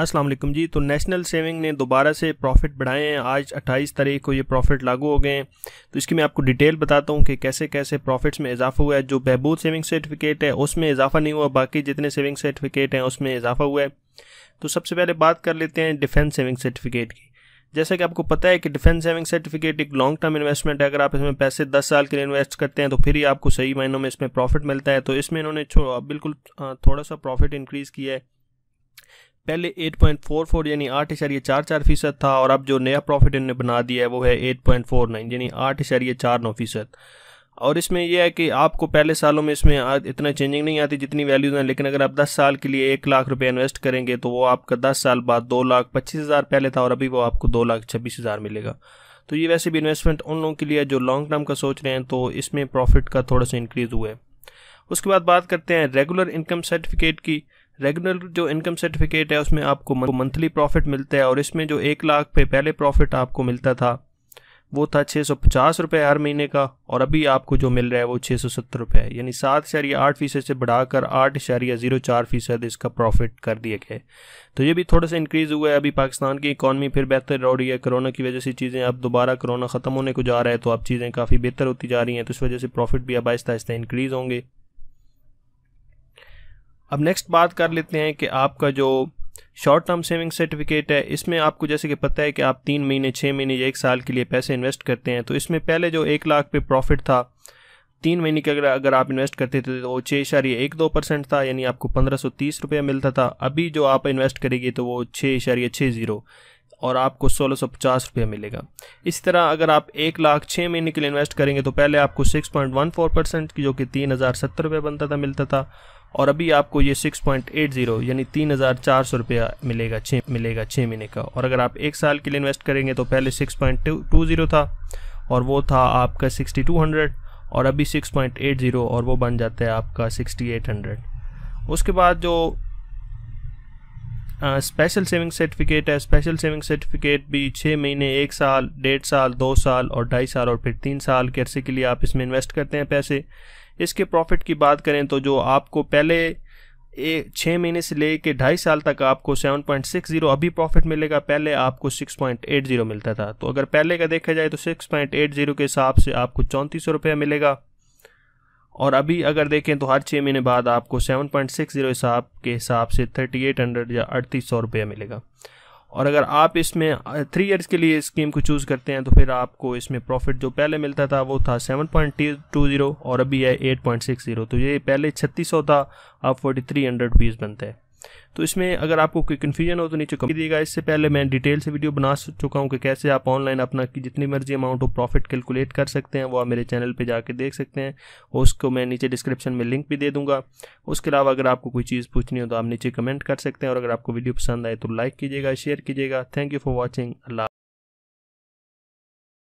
अस्सलाम वालेकुम जी तो नेशनल सेविंग ने दोबारा से प्रॉफिट बढ़ाए हैं आज 28 तारीख को ये प्रॉफिट लागू हो गए हैं तो इसकी मैं आपको डिटेल बताता हूँ कि कैसे कैसे प्रॉफिट्स में इजाफा हुआ है जो बहबूद सेविंग सर्टिफिकेट है उसमें इजाफा नहीं हुआ बाकी जितने सेविंग सर्टिफिकेट हैं उसमें इजाफा हुआ है तो सबसे पहले बात कर लेते हैं डिफेंस सेविंग सर्टिफिकेट की जैसा कि आपको पता है कि डिफेंस सेविंग सर्टिफिकेट एक लॉन्ग टर्म इन्वेस्टमेंट है अगर आप इसमें पैसे 10 साल के लिए इन्वेस्ट करते हैं तो फिर ही आपको सही महीनों में इसमें प्रॉफिट मिलता है तो इसमें इन्होंने बिल्कुल थोड़ा सा प्रॉफिट इंक्रीज़ किया है पहले 8.44 यानी आठ इशारे चार चार फीसद था और अब जो नया प्रॉफिट इन्होंने बना दिया है वो है 8.49 यानी आठ इशारे चार नौ फीसद और इसमें यह है कि आपको पहले सालों में इसमें इतना चेंजिंग नहीं आती जितनी वैल्यूज़ हैं लेकिन अगर आप 10 साल के लिए एक लाख रुपए इन्वेस्ट करेंगे तो वो आपका 10 साल बाद दो लाख पच्चीस हज़ार पहले था और अभी वो आपको दो लाख छब्बीस हज़ार मिलेगा तो ये वैसे भी इन्वेस्टमेंट उन लोगों के लिए जो लॉन्ग टर्म का सोच रहे हैं तो इसमें प्रॉफिट का थोड़ा सा इंक्रीज़ हुआ है उसके बाद बात करते हैं रेगुलर इनकम सर्टिफिकेट की रेगुलर जो इनकम सर्टिफिकेट है उसमें आपको मंथली प्रॉफिट मिलता है और इसमें जो एक लाख पे पहले प्रॉफिट आपको मिलता था वो था छः सौ पचास रुपये हर महीने का और अभी आपको जो मिल रहा है वो छः सौ सत्तर रुपये यानी सात इशारिया आठ फीसद से बढ़ाकर आठ इशारिया ज़ीरो चार फीसद इसका प्रॉफिट कर दिया गया है तो ये भी थोड़ा सा इंक्रीज़ हुआ है अभी पाकिस्तान की इकानमी फिर बेहतर हो रही है कोरोना की वजह से चीज़ें अब दोबारा कोरोना ख़त्म होने को जा रहा है तो अब चीज़ें काफ़ी बेहतर होती जा रही हैं तो इस वजह से प्रॉफिट भी अब आहिस्ता आहिस्ता इंक्रीज़ होंगे अब नेक्स्ट बात कर लेते हैं कि आपका जो शॉर्ट टर्म सेविंग सर्टिफिकेट है इसमें आपको जैसे कि पता है कि आप तीन महीने छः महीने या एक साल के लिए पैसे इन्वेस्ट करते हैं तो इसमें पहले जो एक लाख पे प्रॉफिट था तीन महीने के अगर अगर आप इन्वेस्ट करते थे तो वो छः इशारे एक दो परसेंट था यानी आपको पंद्रह सौ तीस रुपया मिलता था अभी जो आप इन्वेस्ट करेंगे तो वो छः इशारे छः ज़ीरो और आपको सोलह सौ पचास रुपया मिलेगा इस तरह अगर आप एक लाख छः महीने के लिए इन्वेस्ट करेंगे तो पहले आपको six point one four percent की जो कि तीन हज़ार सत्तर रुपये बनता था मिलता था और अभी आपको ये 6.80 यानी तीन हज़ार चार सौ रुपया मिलेगा छः मिलेगा छः महीने का और अगर आप एक साल के लिए इन्वेस्ट करेंगे तो पहले 6.20 था और वो था आपका 6200 और अभी 6.80 और वो बन जाता है आपका 6800 उसके बाद जो स्पेशल सेविंग सर्टिफिकेट है स्पेशल सेविंग सर्टिफिकेट भी छः महीने एक साल डेढ़ साल दो साल और ढाई साल और फिर तीन साल के अरसे के लिए आप इसमें इन्वेस्ट करते हैं पैसे इसके प्रॉफिट की बात करें तो जो आपको पहले छः महीने से ले कर ढाई साल तक आपको 7.60 अभी प्रॉफिट मिलेगा पहले आपको 6.80 मिलता था तो अगर पहले का देखा जाए तो 6.80 के हिसाब से आपको चौंतीस रुपया मिलेगा और अभी अगर देखें तो हर छः महीने बाद आपको 7.60 हिसाब के हिसाब से 3800 या अड़तीस सौ रुपया मिलेगा और अगर आप इसमें थ्री इयर्स के लिए स्कीम को चूज़ करते हैं तो फिर आपको इसमें प्रॉफिट जो पहले मिलता था वो था सेवन पॉइंट टू ज़ीरो और अभी है एट पॉइंट सिक्स ज़ीरो तो ये पहले छत्तीस सौ था अब फोर्टी थ्री हंड्रेड रुपीज़ बनते हैं तो इसमें अगर आपको कोई कन्फ्यूजन हो तो नीचे कमेंट दीजिएगा इससे पहले मैं डिटेल से वीडियो बना चुका हूँ कि कैसे आप ऑनलाइन अपना की जितनी मर्जी अमाउंट ऑफ प्रॉफिट कैलकुलेट कर सकते हैं वो आप मेरे चैनल पर जाके देख सकते हैं उसको मैं नीचे डिस्क्रिप्शन में लिंक भी दे दूँगा उसके अलावा अगर आपको कोई चीज़ पूछनी हो तो आप नीचे कमेंट कर सकते हैं और अगर आपको वीडियो पसंद आए तो लाइक कीजिएगा शेयर कीजिएगा thank you for watching Allah